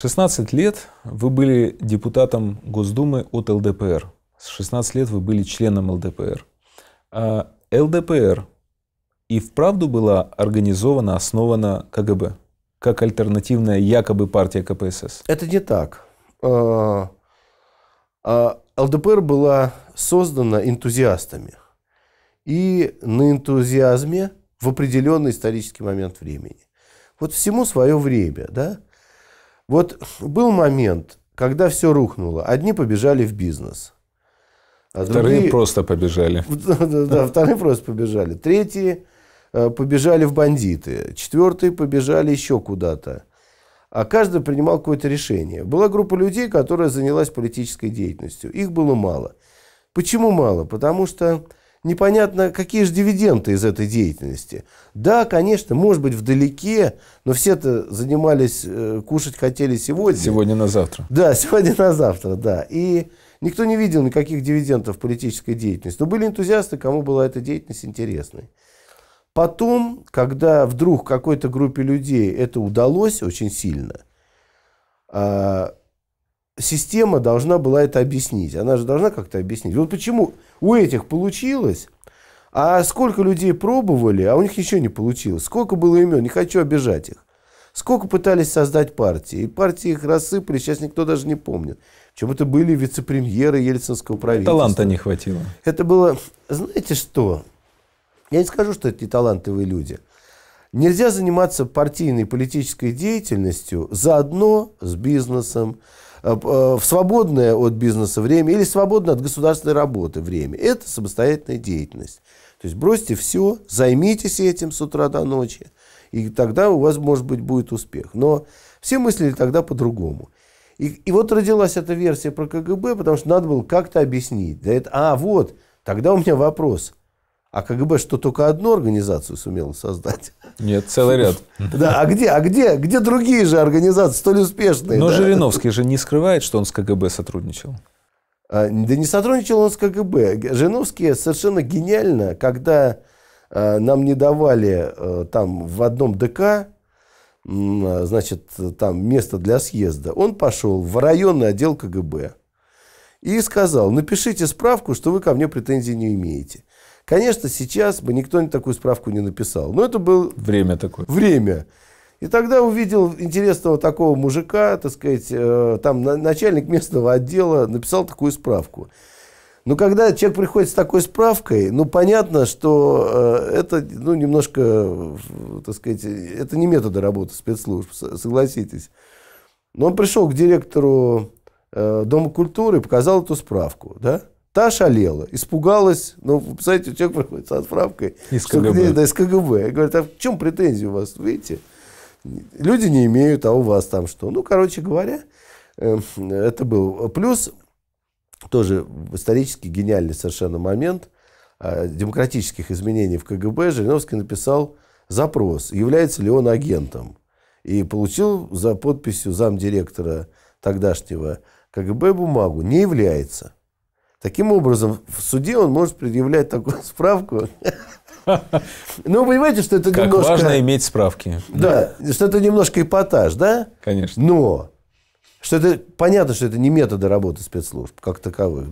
16 лет вы были депутатом Госдумы от ЛДПР. С 16 лет вы были членом ЛДПР. А ЛДПР и вправду была организована, основана КГБ, как альтернативная якобы партия КПСС? Это не так. А, а, ЛДПР была создана энтузиастами. И на энтузиазме в определенный исторический момент времени. Вот всему свое время, да? Вот был момент, когда все рухнуло. Одни побежали в бизнес. А вторые другие... просто побежали. Да, вторые просто побежали. Третьи э, побежали в бандиты. Четвертые побежали еще куда-то. А каждый принимал какое-то решение. Была группа людей, которая занялась политической деятельностью. Их было мало. Почему мало? Потому что непонятно, какие же дивиденды из этой деятельности. Да, конечно, может быть, вдалеке, но все-то занимались, э, кушать хотели сегодня. Сегодня на завтра. Да, сегодня на завтра, да. И никто не видел никаких дивидендов политической деятельности. Но были энтузиасты, кому была эта деятельность интересной. Потом, когда вдруг какой-то группе людей это удалось очень сильно, а, система должна была это объяснить. Она же должна как-то объяснить. Вот почему у этих получилось, а сколько людей пробовали, а у них ничего не получилось. Сколько было имен, не хочу обижать их. Сколько пытались создать партии. И партии их рассыпали, сейчас никто даже не помнит. Чем это были вице-премьеры ельцинского ну, правительства. Таланта не хватило. Это было... Знаете что? Я не скажу, что это не талантливые люди. Нельзя заниматься партийной политической деятельностью заодно с бизнесом, Э, э, в свободное от бизнеса время или свободное от государственной работы время. Это самостоятельная деятельность. То есть бросьте все, займитесь этим с утра до ночи, и тогда у вас, может быть, будет успех. Но все мыслили тогда по-другому. И, и вот родилась эта версия про КГБ, потому что надо было как-то объяснить. Да это, а вот, тогда у меня вопрос. А КГБ что, только одну организацию сумела создать? Нет, целый ряд. Да, а где, а где, где другие же организации, столь успешные? Но да? Жириновский же не скрывает, что он с КГБ сотрудничал. А, да не сотрудничал он с КГБ. Жириновский совершенно гениально, когда а, нам не давали а, там в одном ДК, значит, там место для съезда, он пошел в районный отдел КГБ и сказал, напишите справку, что вы ко мне претензий не имеете. Конечно, сейчас бы никто такую справку не написал. Но это было... Время такое. Время. И тогда увидел интересного такого мужика, так сказать, э, там начальник местного отдела написал такую справку. Но ну, когда человек приходит с такой справкой, ну, понятно, что э, это, ну, немножко, так сказать, это не методы работы спецслужб, согласитесь. Но он пришел к директору э, Дома культуры и показал эту справку, да? Та шалела, испугалась, но, ну, представляете, человек приходит со отправкой. Из КГБ. да, из КГБ. Я говорю, а в чем претензии у вас, видите? Люди не имеют, а у вас там что? Ну, короче говоря, эм, это был плюс, тоже исторически гениальный совершенно момент а, демократических изменений в КГБ. Жириновский написал запрос, является ли он агентом. И получил за подписью замдиректора тогдашнего КГБ бумагу, не является. Таким образом, в суде он может предъявлять такую справку. Ну, вы понимаете, что это как немножко... важно иметь справки. Да, что это немножко эпатаж, да? Конечно. Но что это понятно, что это не методы работы спецслужб как таковых.